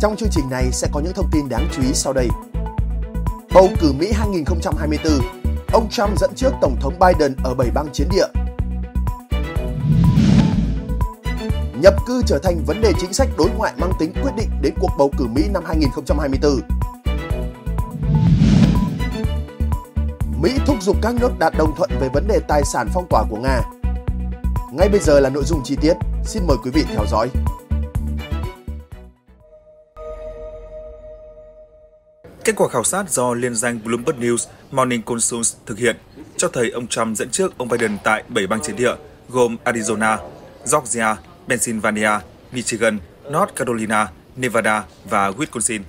Trong chương trình này sẽ có những thông tin đáng chú ý sau đây. Bầu cử Mỹ 2024, ông Trump dẫn trước Tổng thống Biden ở 7 bang chiến địa. Nhập cư trở thành vấn đề chính sách đối ngoại mang tính quyết định đến cuộc bầu cử Mỹ năm 2024. Mỹ thúc giục các nước đạt đồng thuận về vấn đề tài sản phong tỏa của Nga. Ngay bây giờ là nội dung chi tiết, xin mời quý vị theo dõi. Kết quả khảo sát do liên danh Bloomberg News Morning Consult thực hiện cho thấy ông Trump dẫn trước ông Biden tại 7 bang chiến địa gồm Arizona, Georgia, Pennsylvania, Michigan, North Carolina, Nevada và Wisconsin.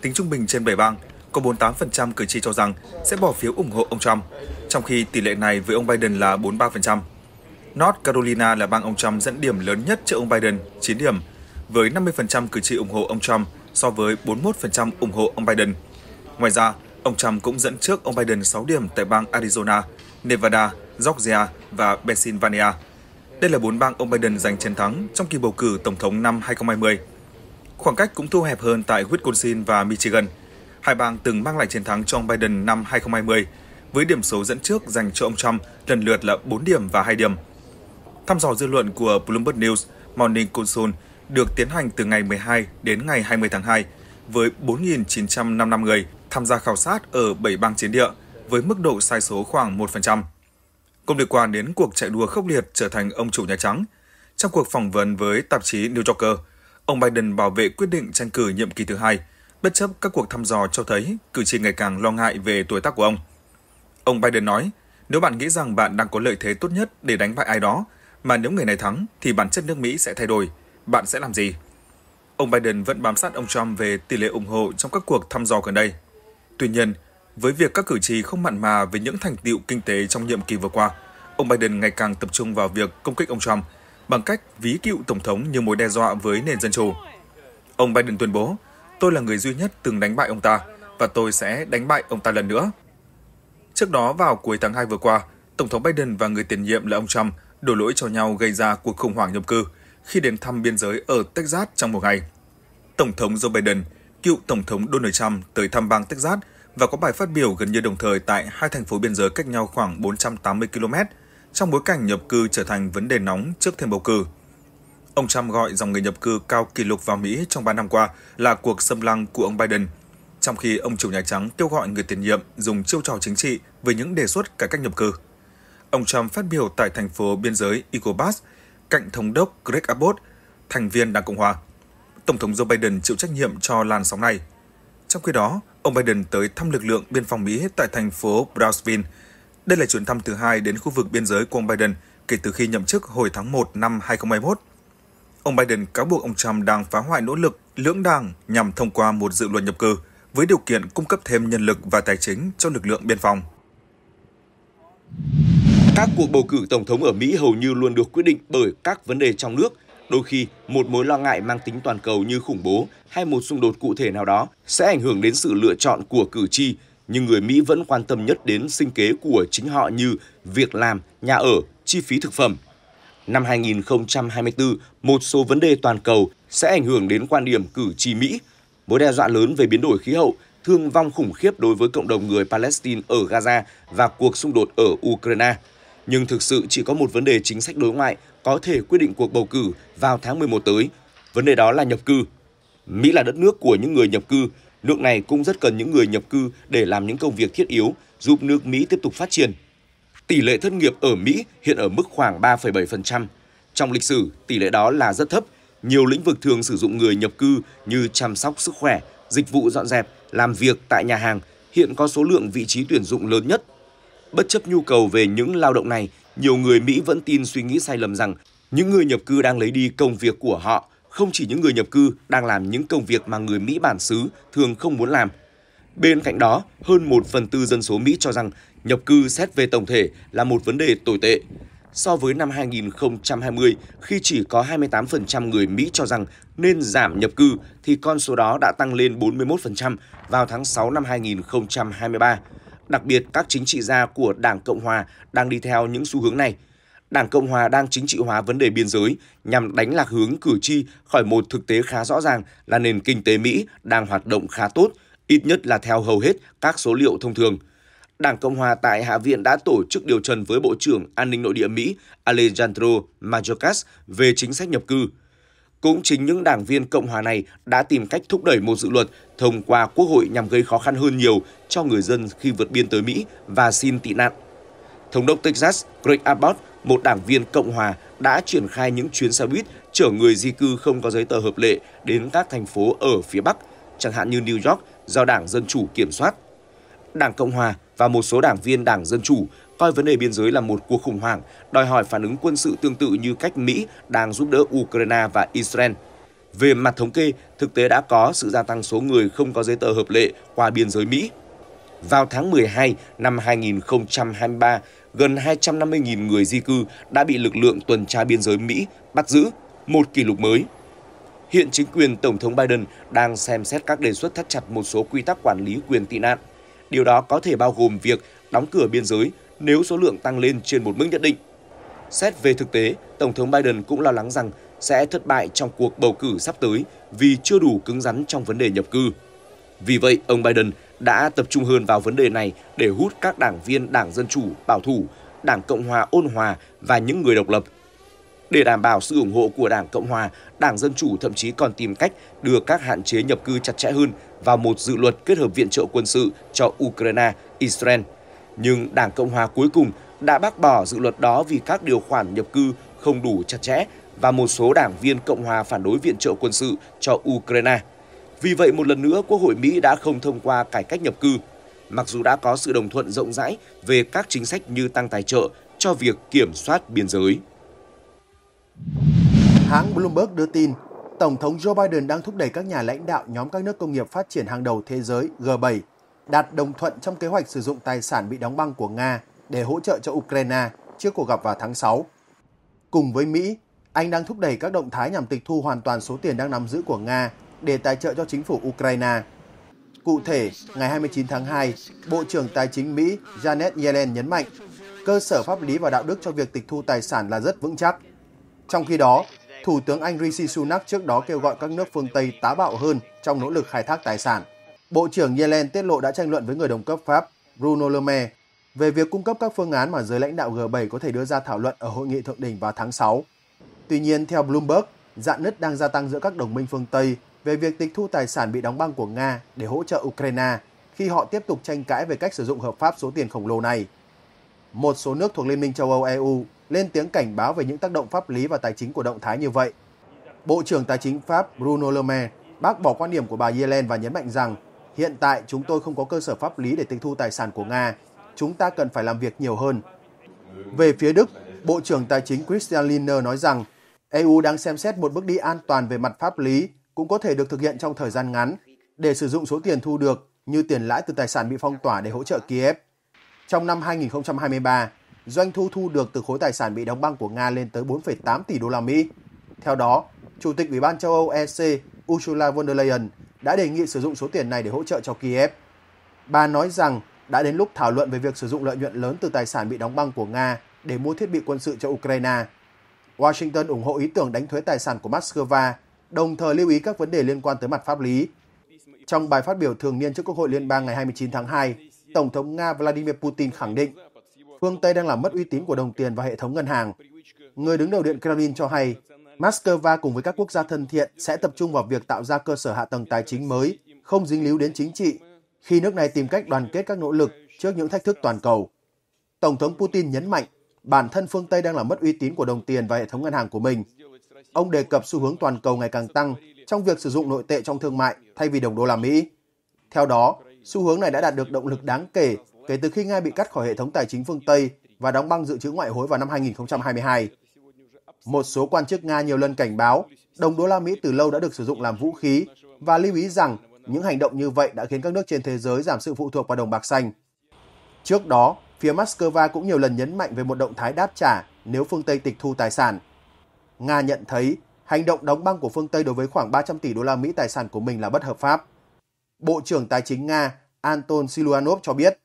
Tính trung bình trên 7 bang, có 48% cử tri cho rằng sẽ bỏ phiếu ủng hộ ông Trump, trong khi tỷ lệ này với ông Biden là 43%. North Carolina là bang ông Trump dẫn điểm lớn nhất cho ông Biden, 9 điểm, với 50% cử tri ủng hộ ông Trump so với 41% ủng hộ ông Biden. Ngoài ra, ông Trump cũng dẫn trước ông Biden 6 điểm tại bang Arizona, Nevada, Georgia và Pennsylvania. Đây là bốn bang ông Biden giành chiến thắng trong kỳ bầu cử tổng thống năm 2020. Khoảng cách cũng thu hẹp hơn tại Wisconsin và Michigan. Hai bang từng mang lại chiến thắng cho ông Biden năm 2020 với điểm số dẫn trước dành cho ông Trump lần lượt là 4 điểm và 2 điểm. Thăm dò dư luận của Bloomberg News, Morning Consult được tiến hành từ ngày 12 đến ngày 20 tháng 2 với 4.955 người tham gia khảo sát ở 7 bang chiến địa với mức độ sai số khoảng 1%. Cũng liên quan đến cuộc chạy đua khốc liệt trở thành ông chủ Nhà Trắng, trong cuộc phỏng vấn với tạp chí New Yorker, ông Biden bảo vệ quyết định tranh cử nhiệm kỳ thứ hai, bất chấp các cuộc thăm dò cho thấy cử tri ngày càng lo ngại về tuổi tác của ông. Ông Biden nói, nếu bạn nghĩ rằng bạn đang có lợi thế tốt nhất để đánh bại ai đó, mà nếu người này thắng thì bản chất nước Mỹ sẽ thay đổi, bạn sẽ làm gì? Ông Biden vẫn bám sát ông Trump về tỷ lệ ủng hộ trong các cuộc thăm dò gần đây. Tuy nhiên, với việc các cử tri không mặn mà về những thành tiệu kinh tế trong nhiệm kỳ vừa qua, ông Biden ngày càng tập trung vào việc công kích ông Trump bằng cách ví cựu tổng thống như mối đe dọa với nền dân chủ. Ông Biden tuyên bố, tôi là người duy nhất từng đánh bại ông ta và tôi sẽ đánh bại ông ta lần nữa. Trước đó vào cuối tháng 2 vừa qua, Tổng thống Biden và người tiền nhiệm là ông Trump đổ lỗi cho nhau gây ra cuộc khủng hoảng nhập cư – khi đến thăm biên giới ở Texas trong một ngày. Tổng thống Joe Biden, cựu Tổng thống Donald Trump tới thăm bang Texas và có bài phát biểu gần như đồng thời tại hai thành phố biên giới cách nhau khoảng 480 km trong bối cảnh nhập cư trở thành vấn đề nóng trước thêm bầu cử. Ông Trump gọi dòng người nhập cư cao kỷ lục vào Mỹ trong 3 năm qua là cuộc xâm lăng của ông Biden, trong khi ông chủ Nhà Trắng kêu gọi người tiền nhiệm dùng chiêu trò chính trị về những đề xuất cải cách nhập cư. Ông Trump phát biểu tại thành phố biên giới Eagle Pass, cạnh thống đốc Greg Abbott, thành viên Đảng Cộng hòa. Tổng thống Joe Biden chịu trách nhiệm cho làn sóng này. Trong khi đó, ông Biden tới thăm lực lượng biên phòng Mỹ tại thành phố Brownsville. Đây là chuyến thăm thứ hai đến khu vực biên giới của ông Biden kể từ khi nhậm chức hồi tháng 1 năm 2021. Ông Biden cáo buộc ông Trump đang phá hoại nỗ lực lưỡng đảng nhằm thông qua một dự luật nhập cư với điều kiện cung cấp thêm nhân lực và tài chính cho lực lượng biên phòng. Các cuộc bầu cử tổng thống ở Mỹ hầu như luôn được quyết định bởi các vấn đề trong nước, đôi khi một mối lo ngại mang tính toàn cầu như khủng bố hay một xung đột cụ thể nào đó sẽ ảnh hưởng đến sự lựa chọn của cử tri, nhưng người Mỹ vẫn quan tâm nhất đến sinh kế của chính họ như việc làm, nhà ở, chi phí thực phẩm. Năm 2024, một số vấn đề toàn cầu sẽ ảnh hưởng đến quan điểm cử tri Mỹ. Mối đe dọa lớn về biến đổi khí hậu, thương vong khủng khiếp đối với cộng đồng người Palestine ở Gaza và cuộc xung đột ở Ukraine – nhưng thực sự chỉ có một vấn đề chính sách đối ngoại có thể quyết định cuộc bầu cử vào tháng 11 tới. Vấn đề đó là nhập cư. Mỹ là đất nước của những người nhập cư, nước này cũng rất cần những người nhập cư để làm những công việc thiết yếu, giúp nước Mỹ tiếp tục phát triển. Tỷ lệ thất nghiệp ở Mỹ hiện ở mức khoảng 3,7%. Trong lịch sử, tỷ lệ đó là rất thấp. Nhiều lĩnh vực thường sử dụng người nhập cư như chăm sóc sức khỏe, dịch vụ dọn dẹp, làm việc tại nhà hàng hiện có số lượng vị trí tuyển dụng lớn nhất Bất chấp nhu cầu về những lao động này, nhiều người Mỹ vẫn tin suy nghĩ sai lầm rằng những người nhập cư đang lấy đi công việc của họ, không chỉ những người nhập cư đang làm những công việc mà người Mỹ bản xứ thường không muốn làm. Bên cạnh đó, hơn 1 phần tư dân số Mỹ cho rằng nhập cư xét về tổng thể là một vấn đề tồi tệ. So với năm 2020, khi chỉ có 28% người Mỹ cho rằng nên giảm nhập cư, thì con số đó đã tăng lên 41% vào tháng 6 năm 2023. Đặc biệt, các chính trị gia của Đảng Cộng Hòa đang đi theo những xu hướng này. Đảng Cộng Hòa đang chính trị hóa vấn đề biên giới nhằm đánh lạc hướng cử tri khỏi một thực tế khá rõ ràng là nền kinh tế Mỹ đang hoạt động khá tốt, ít nhất là theo hầu hết các số liệu thông thường. Đảng Cộng Hòa tại Hạ viện đã tổ chức điều trần với Bộ trưởng An ninh Nội địa Mỹ Alejandro Mayorkas về chính sách nhập cư. Cũng chính những đảng viên Cộng hòa này đã tìm cách thúc đẩy một dự luật thông qua Quốc hội nhằm gây khó khăn hơn nhiều cho người dân khi vượt biên tới Mỹ và xin tị nạn. Thống đốc Texas Greg Abbott, một đảng viên Cộng hòa, đã triển khai những chuyến xe buýt chở người di cư không có giấy tờ hợp lệ đến các thành phố ở phía Bắc, chẳng hạn như New York do Đảng Dân Chủ kiểm soát. Đảng Cộng Hòa và một số đảng viên Đảng Dân Chủ coi vấn đề biên giới là một cuộc khủng hoảng, đòi hỏi phản ứng quân sự tương tự như cách Mỹ đang giúp đỡ Ukraine và Israel. Về mặt thống kê, thực tế đã có sự gia tăng số người không có giấy tờ hợp lệ qua biên giới Mỹ. Vào tháng 12 năm 2023, gần 250.000 người di cư đã bị lực lượng tuần tra biên giới Mỹ bắt giữ, một kỷ lục mới. Hiện chính quyền Tổng thống Biden đang xem xét các đề xuất thắt chặt một số quy tắc quản lý quyền tị nạn – Điều đó có thể bao gồm việc đóng cửa biên giới nếu số lượng tăng lên trên một mức nhất định. Xét về thực tế, Tổng thống Biden cũng lo lắng rằng sẽ thất bại trong cuộc bầu cử sắp tới vì chưa đủ cứng rắn trong vấn đề nhập cư. Vì vậy, ông Biden đã tập trung hơn vào vấn đề này để hút các đảng viên Đảng Dân Chủ bảo thủ, Đảng Cộng hòa ôn hòa và những người độc lập để đảm bảo sự ủng hộ của Đảng Cộng Hòa, Đảng Dân Chủ thậm chí còn tìm cách đưa các hạn chế nhập cư chặt chẽ hơn vào một dự luật kết hợp viện trợ quân sự cho Ukraine, Israel. Nhưng Đảng Cộng Hòa cuối cùng đã bác bỏ dự luật đó vì các điều khoản nhập cư không đủ chặt chẽ và một số đảng viên Cộng Hòa phản đối viện trợ quân sự cho Ukraine. Vì vậy, một lần nữa, Quốc hội Mỹ đã không thông qua cải cách nhập cư, mặc dù đã có sự đồng thuận rộng rãi về các chính sách như tăng tài trợ cho việc kiểm soát biên giới. Hãng Bloomberg đưa tin, Tổng thống Joe Biden đang thúc đẩy các nhà lãnh đạo nhóm các nước công nghiệp phát triển hàng đầu thế giới G7 đạt đồng thuận trong kế hoạch sử dụng tài sản bị đóng băng của Nga để hỗ trợ cho Ukraine trước cuộc gặp vào tháng 6. Cùng với Mỹ, anh đang thúc đẩy các động thái nhằm tịch thu hoàn toàn số tiền đang nắm giữ của Nga để tài trợ cho chính phủ Ukraine. Cụ thể, ngày 29 tháng 2, Bộ trưởng Tài chính Mỹ Janet Yellen nhấn mạnh cơ sở pháp lý và đạo đức cho việc tịch thu tài sản là rất vững chắc trong khi đó, Thủ tướng Anh Rishi Sunak trước đó kêu gọi các nước phương Tây tá bạo hơn trong nỗ lực khai thác tài sản. Bộ trưởng Yellen tiết lộ đã tranh luận với người đồng cấp Pháp Bruno Le Maire về việc cung cấp các phương án mà giới lãnh đạo G7 có thể đưa ra thảo luận ở hội nghị thượng đỉnh vào tháng 6. Tuy nhiên, theo Bloomberg, dạn nứt đang gia tăng giữa các đồng minh phương Tây về việc tịch thu tài sản bị đóng băng của Nga để hỗ trợ Ukraine khi họ tiếp tục tranh cãi về cách sử dụng hợp pháp số tiền khổng lồ này. Một số nước thuộc Liên minh châu Âu EU lên tiếng cảnh báo về những tác động pháp lý và tài chính của động thái như vậy. Bộ trưởng Tài chính Pháp Bruno Le Maire bác bỏ quan điểm của bà Yellen và nhấn mạnh rằng hiện tại chúng tôi không có cơ sở pháp lý để tịch thu tài sản của Nga, chúng ta cần phải làm việc nhiều hơn. Về phía Đức, Bộ trưởng Tài chính Christian Lindner nói rằng EU đang xem xét một bước đi an toàn về mặt pháp lý cũng có thể được thực hiện trong thời gian ngắn để sử dụng số tiền thu được như tiền lãi từ tài sản bị phong tỏa để hỗ trợ Kiev. Trong năm 2023, doanh thu thu được từ khối tài sản bị đóng băng của Nga lên tới 4,8 tỷ đô la Mỹ. Theo đó, Chủ tịch Ủy ban châu Âu EC Ursula von der Leyen đã đề nghị sử dụng số tiền này để hỗ trợ cho Kiev. Bà nói rằng đã đến lúc thảo luận về việc sử dụng lợi nhuận lớn từ tài sản bị đóng băng của Nga để mua thiết bị quân sự cho Ukraine. Washington ủng hộ ý tưởng đánh thuế tài sản của Moscow, đồng thời lưu ý các vấn đề liên quan tới mặt pháp lý. Trong bài phát biểu thường niên trước Quốc hội Liên bang ngày 29 tháng 2, Tổng thống Nga Vladimir Putin khẳng định phương Tây đang làm mất uy tín của đồng tiền và hệ thống ngân hàng. Người đứng đầu Điện Kremlin cho hay, Moscow cùng với các quốc gia thân thiện sẽ tập trung vào việc tạo ra cơ sở hạ tầng tài chính mới, không dính líu đến chính trị, khi nước này tìm cách đoàn kết các nỗ lực trước những thách thức toàn cầu. Tổng thống Putin nhấn mạnh, bản thân phương Tây đang làm mất uy tín của đồng tiền và hệ thống ngân hàng của mình. Ông đề cập xu hướng toàn cầu ngày càng tăng trong việc sử dụng nội tệ trong thương mại thay vì đồng đô la Mỹ. Theo đó, xu hướng này đã đạt được động lực đáng kể kể từ khi Nga bị cắt khỏi hệ thống tài chính phương Tây và đóng băng dự trữ ngoại hối vào năm 2022. Một số quan chức Nga nhiều lần cảnh báo đồng đô la Mỹ từ lâu đã được sử dụng làm vũ khí và lưu ý rằng những hành động như vậy đã khiến các nước trên thế giới giảm sự phụ thuộc vào đồng bạc xanh. Trước đó, phía Moscow cũng nhiều lần nhấn mạnh về một động thái đáp trả nếu phương Tây tịch thu tài sản. Nga nhận thấy hành động đóng băng của phương Tây đối với khoảng 300 tỷ đô la Mỹ tài sản của mình là bất hợp pháp. Bộ trưởng Tài chính Nga Anton Siluanov cho biết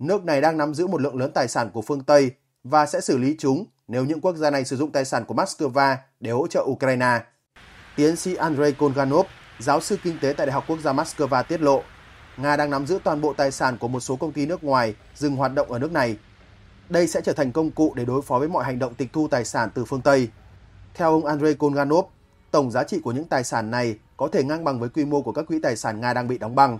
Nước này đang nắm giữ một lượng lớn tài sản của phương Tây và sẽ xử lý chúng nếu những quốc gia này sử dụng tài sản của Moscow để hỗ trợ Ukraine. Tiến sĩ Andrei Kolganov, giáo sư kinh tế tại Đại học Quốc gia Moscow tiết lộ, Nga đang nắm giữ toàn bộ tài sản của một số công ty nước ngoài dừng hoạt động ở nước này. Đây sẽ trở thành công cụ để đối phó với mọi hành động tịch thu tài sản từ phương Tây. Theo ông Andrei Kolganov, tổng giá trị của những tài sản này có thể ngang bằng với quy mô của các quỹ tài sản Nga đang bị đóng băng.